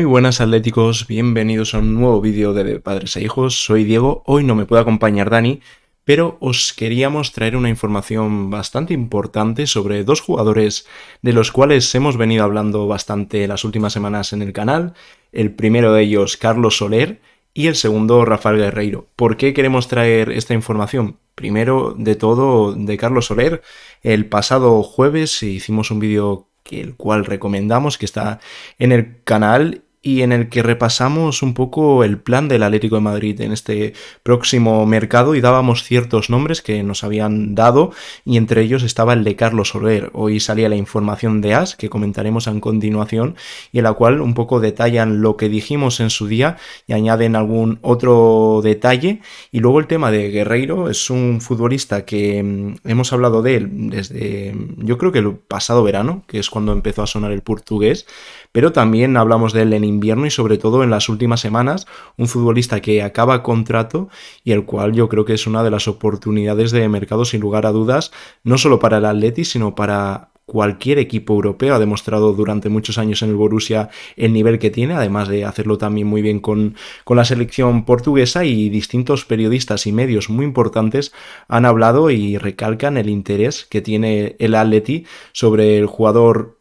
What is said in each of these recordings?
Muy buenas atléticos, bienvenidos a un nuevo vídeo de Padres e Hijos, soy Diego, hoy no me puede acompañar Dani, pero os queríamos traer una información bastante importante sobre dos jugadores de los cuales hemos venido hablando bastante las últimas semanas en el canal, el primero de ellos Carlos Soler y el segundo Rafael Guerreiro. ¿Por qué queremos traer esta información? Primero de todo de Carlos Soler, el pasado jueves hicimos un vídeo el cual recomendamos, que está en el canal y en el que repasamos un poco el plan del Atlético de Madrid en este próximo mercado y dábamos ciertos nombres que nos habían dado y entre ellos estaba el de Carlos Soler. Hoy salía la información de AS que comentaremos en continuación y en la cual un poco detallan lo que dijimos en su día y añaden algún otro detalle y luego el tema de Guerreiro es un futbolista que mm, hemos hablado de él desde yo creo que el pasado verano, que es cuando empezó a sonar el portugués, pero también hablamos de él en invierno y sobre todo en las últimas semanas, un futbolista que acaba contrato y el cual yo creo que es una de las oportunidades de mercado sin lugar a dudas, no solo para el Atleti, sino para cualquier equipo europeo. Ha demostrado durante muchos años en el Borussia el nivel que tiene, además de hacerlo también muy bien con, con, la selección portuguesa y distintos periodistas y medios muy importantes han hablado y recalcan el interés que tiene el Atleti sobre el jugador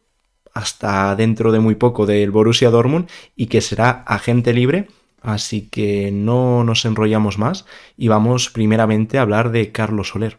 hasta dentro de muy poco del Borussia Dortmund y que será agente libre. Así que no nos enrollamos más y vamos primeramente a hablar de Carlos Soler.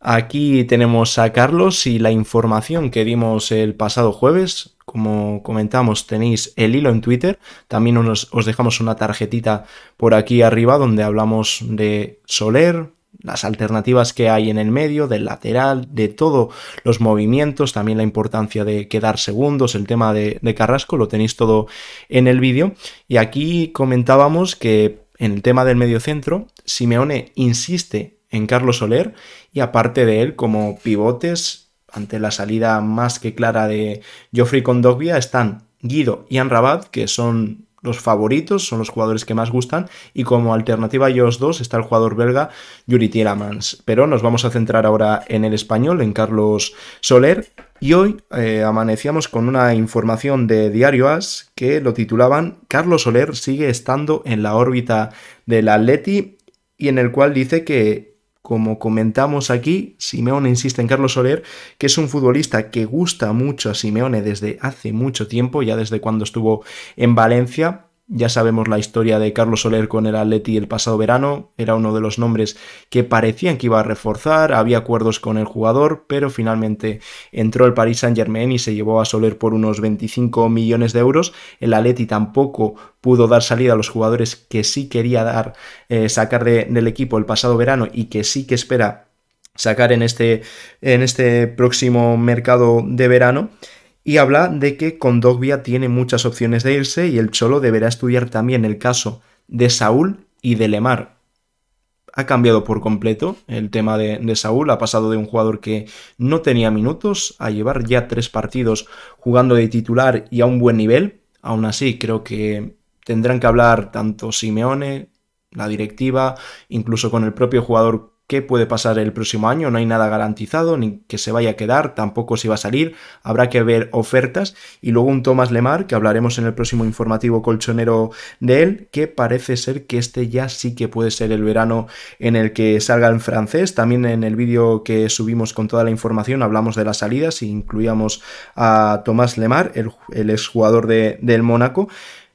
Aquí tenemos a Carlos y la información que dimos el pasado jueves. Como comentamos, tenéis el hilo en Twitter. También os, os dejamos una tarjetita por aquí arriba donde hablamos de Soler, las alternativas que hay en el medio, del lateral, de todos los movimientos, también la importancia de quedar segundos, el tema de, Carrasco, lo tenéis todo en el vídeo. Y aquí comentábamos que en el tema del medio centro, Simeone insiste en Carlos Soler y aparte de él como pivotes ante la salida más que clara de Geoffrey Condogbia están Guido y Anrabat, que son los favoritos, son los jugadores que más gustan y como alternativa a ellos dos está el jugador belga Yuri Tieramans. Pero nos vamos a centrar ahora en el español, en Carlos Soler. Y hoy eh, amanecíamos con una información de Diario As que lo titulaban Carlos Soler sigue estando en la órbita del Atleti y en el cual dice que como comentamos aquí, Simeone insiste en Carlos Soler, que es un futbolista que gusta mucho a Simeone desde hace mucho tiempo, ya desde cuando estuvo en Valencia, ya sabemos la historia de Carlos Soler con el Atleti el pasado verano, era uno de los nombres que parecían que iba a reforzar, había acuerdos con el jugador, pero finalmente entró el Paris Saint-Germain y se llevó a Soler por unos 25 millones de euros. El Atleti tampoco pudo dar salida a los jugadores que sí quería dar, eh, sacar del equipo el pasado verano y que sí que espera sacar en este, en este próximo mercado de verano y habla de que con Dogbia tiene muchas opciones de irse y el Cholo deberá estudiar también el caso de Saúl y de Lemar. Ha cambiado por completo el tema de, de, Saúl, ha pasado de un jugador que no tenía minutos a llevar ya tres partidos jugando de titular y a un buen nivel. Aún así, creo que tendrán que hablar tanto Simeone, la directiva, incluso con el propio jugador qué puede pasar el próximo año, no hay nada garantizado, ni que se vaya a quedar, tampoco si va a salir, habrá que ver ofertas y luego un Thomas Lemar, que hablaremos en el próximo informativo colchonero de él, que parece ser que este ya sí que puede ser el verano en el que salga en francés, también en el vídeo que subimos con toda la información hablamos de las salidas y incluíamos a Tomás Lemar, el, exjugador del Mónaco,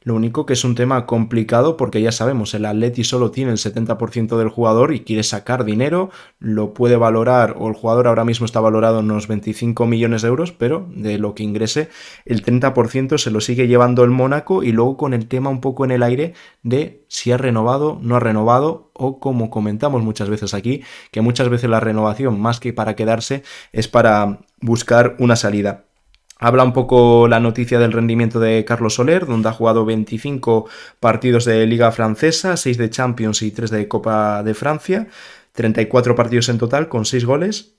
lo único que es un tema complicado porque ya sabemos, el Atleti solo tiene el 70% del jugador y quiere sacar dinero, lo puede valorar, o el jugador ahora mismo está valorado en unos 25 millones de euros, pero de lo que ingrese, el 30% se lo sigue llevando el Mónaco y luego con el tema un poco en el aire de si ha renovado, no ha renovado, o como comentamos muchas veces aquí, que muchas veces la renovación, más que para quedarse, es para buscar una salida. Habla un poco la noticia del rendimiento de Carlos Soler, donde ha jugado 25 partidos de Liga Francesa, 6 de Champions y 3 de Copa de Francia, 34 partidos en total con 6 goles.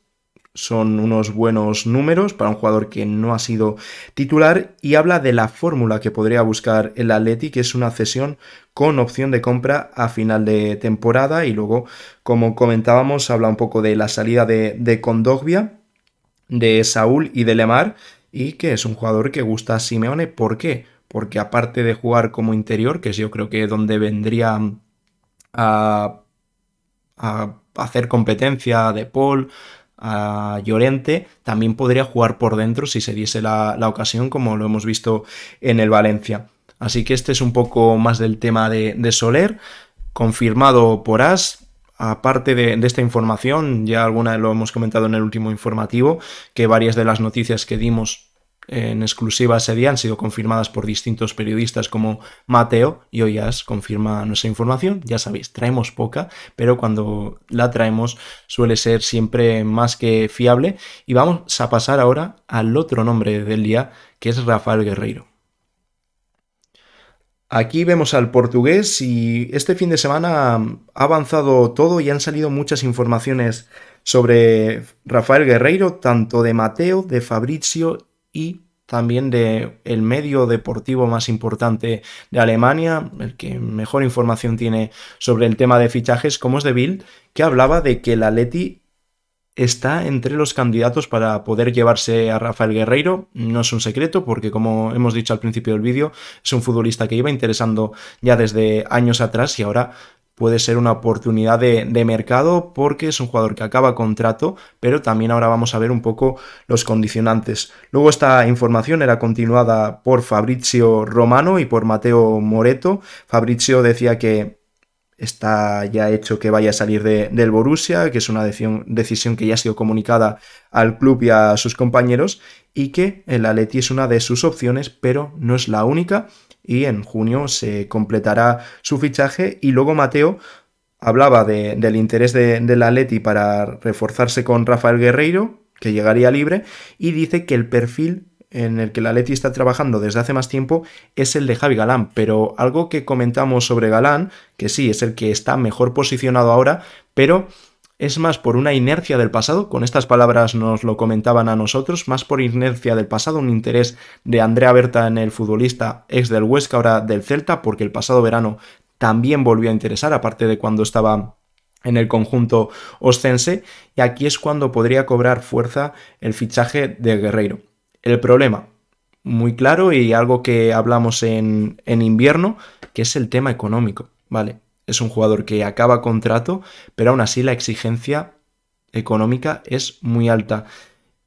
Son unos buenos números para un jugador que no ha sido titular y habla de la fórmula que podría buscar el Atleti, que es una cesión con opción de compra a final de temporada y luego, como comentábamos, habla un poco de la salida de, de Condogbia, de Saúl y de Lemar y que es un jugador que gusta a Simeone. ¿Por qué? Porque aparte de jugar como interior, que es yo creo que donde vendría a, hacer competencia de Paul, a Llorente, también podría jugar por dentro si se diese la, ocasión, como lo hemos visto en el Valencia. Así que este es un poco más del tema de, Soler, confirmado por As. Aparte de, de, esta información, ya alguna lo hemos comentado en el último informativo, que varias de las noticias que dimos en exclusiva ese día han sido confirmadas por distintos periodistas como Mateo y Hoyas confirma nuestra información. Ya sabéis, traemos poca, pero cuando la traemos suele ser siempre más que fiable. Y vamos a pasar ahora al otro nombre del día, que es Rafael Guerreiro. Aquí vemos al portugués y este fin de semana ha avanzado todo y han salido muchas informaciones sobre Rafael Guerreiro, tanto de Mateo, de Fabrizio y también de el medio deportivo más importante de Alemania, el que mejor información tiene sobre el tema de fichajes, como es de Bill, que hablaba de que el Atleti está entre los candidatos para poder llevarse a Rafael Guerreiro. No es un secreto, porque como hemos dicho al principio del vídeo, es un futbolista que iba interesando ya desde años atrás y ahora puede ser una oportunidad de, mercado porque es un jugador que acaba contrato, pero también ahora vamos a ver un poco los condicionantes. Luego esta información era continuada por Fabrizio Romano y por Mateo Moreto. Fabrizio decía que está ya hecho que vaya a salir del Borussia, que es una decisión, que ya ha sido comunicada al club y a sus compañeros, y que el Aleti es una de sus opciones, pero no es la única y en junio se completará su fichaje y luego Mateo hablaba del interés de, la Leti para reforzarse con Rafael Guerreiro, que llegaría libre, y dice que el perfil en el que la Leti está trabajando desde hace más tiempo es el de Javi Galán, pero algo que comentamos sobre Galán, que sí, es el que está mejor posicionado ahora, pero es más por una inercia del pasado, con estas palabras nos lo comentaban a nosotros, más por inercia del pasado, un interés de Andrea Berta en el futbolista ex del Huesca, ahora del Celta, porque el pasado verano también volvió a interesar, aparte de cuando estaba en el conjunto ostense, y aquí es cuando podría cobrar fuerza el fichaje de Guerreiro. El problema, muy claro y algo que hablamos en, en invierno, que es el tema económico, ¿vale? es un jugador que acaba contrato, pero aún así la exigencia económica es muy alta.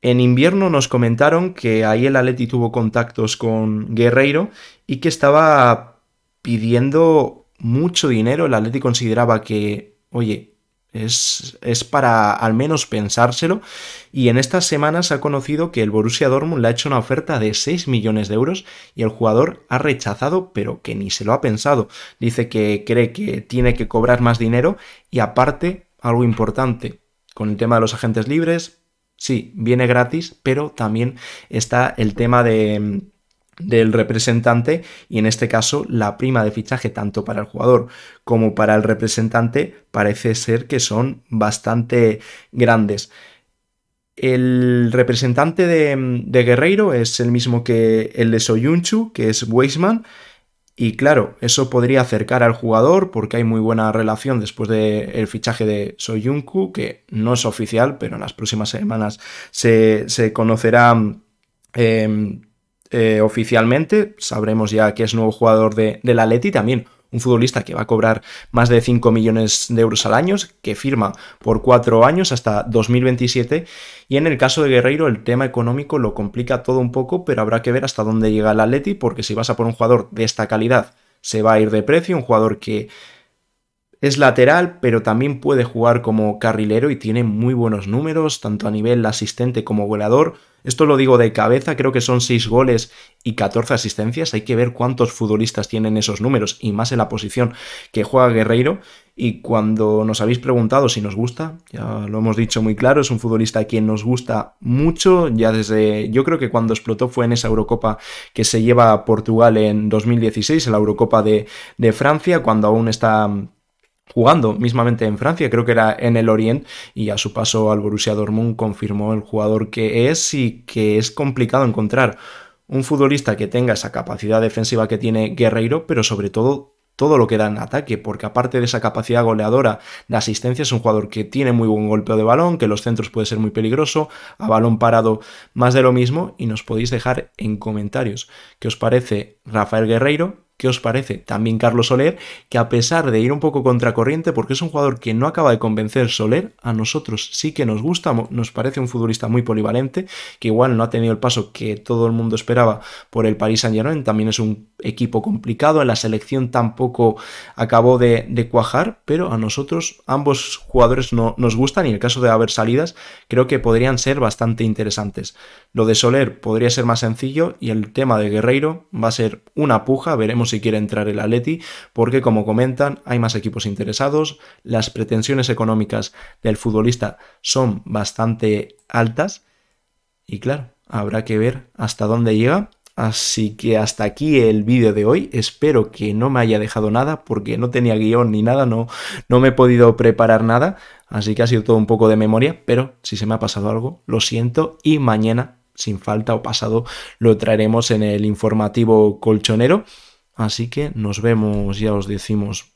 En invierno nos comentaron que ahí el Atleti tuvo contactos con Guerreiro y que estaba pidiendo mucho dinero. El Atleti consideraba que, oye, es, para al menos pensárselo. Y en estas semanas se ha conocido que el Borussia Dortmund le ha hecho una oferta de 6 millones de euros y el jugador ha rechazado, pero que ni se lo ha pensado. Dice que cree que tiene que cobrar más dinero y aparte, algo importante, con el tema de los agentes libres, sí, viene gratis, pero también está el tema de del representante y en este caso la prima de fichaje tanto para el jugador como para el representante parece ser que son bastante grandes. El representante de, Guerreiro es el mismo que el de Soyunchu, que es Weisman, y claro, eso podría acercar al jugador porque hay muy buena relación después del fichaje de Soyunku, que no es oficial, pero en las próximas semanas se, se conocerá em, eh, oficialmente. Sabremos ya que es nuevo jugador de, del Atleti también. Un futbolista que va a cobrar más de 5 millones de euros al año, que firma por 4 años hasta 2027. Y en el caso de Guerreiro, el tema económico lo complica todo un poco, pero habrá que ver hasta dónde llega el Atleti, porque si vas a por un jugador de esta calidad, se va a ir de precio. Un jugador que es lateral, pero también puede jugar como carrilero y tiene muy buenos números, tanto a nivel asistente como goleador. Esto lo digo de cabeza, creo que son 6 goles y 14 asistencias. Hay que ver cuántos futbolistas tienen esos números y más en la posición que juega Guerreiro. Y cuando nos habéis preguntado si nos gusta, ya lo hemos dicho muy claro, es un futbolista a quien nos gusta mucho. Ya desde, yo creo que cuando explotó fue en esa Eurocopa que se lleva a Portugal en 2016, en la Eurocopa de, de Francia, cuando aún está jugando mismamente en Francia, creo que era en el Orient, y a su paso al Borussia Dortmund confirmó el jugador que es y que es complicado encontrar un futbolista que tenga esa capacidad defensiva que tiene Guerreiro, pero sobre todo todo lo que da en ataque, porque aparte de esa capacidad goleadora de asistencia, es un jugador que tiene muy buen golpeo de balón, que los centros puede ser muy peligroso, a balón parado más de lo mismo, y nos podéis dejar en comentarios qué os parece Rafael Guerreiro, ¿Qué os parece? También Carlos Soler, que a pesar de ir un poco contracorriente, porque es un jugador que no acaba de convencer Soler, a nosotros sí que nos gusta, nos parece un futbolista muy polivalente, que igual no ha tenido el paso que todo el mundo esperaba por el Paris Saint-Germain, también es un equipo complicado, en la selección tampoco acabó de, cuajar, pero a nosotros ambos jugadores no, nos gustan y en el caso de haber salidas creo que podrían ser bastante interesantes. Lo de Soler podría ser más sencillo y el tema de Guerreiro va a ser una puja, veremos si quiere entrar el Atleti, porque como comentan hay más equipos interesados, las pretensiones económicas del futbolista son bastante altas y claro, habrá que ver hasta dónde llega Así que hasta aquí el vídeo de hoy. Espero que no me haya dejado nada porque no tenía guión ni nada, no, no me he podido preparar nada. Así que ha sido todo un poco de memoria, pero si se me ha pasado algo, lo siento y mañana, sin falta o pasado, lo traeremos en el informativo colchonero. Así que nos vemos, ya os decimos,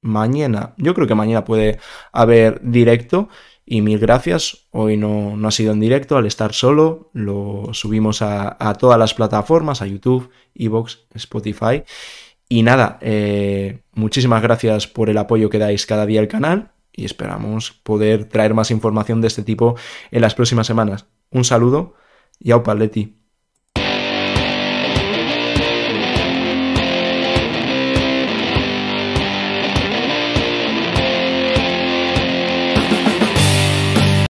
mañana. Yo creo que mañana puede haber directo. Y mil gracias, hoy no, no ha sido en directo, al estar solo, lo subimos a, todas las plataformas, a YouTube, Evox, Spotify. Y nada, eh, muchísimas gracias por el apoyo que dais cada día al canal y esperamos poder traer más información de este tipo en las próximas semanas. Un saludo y au paletti.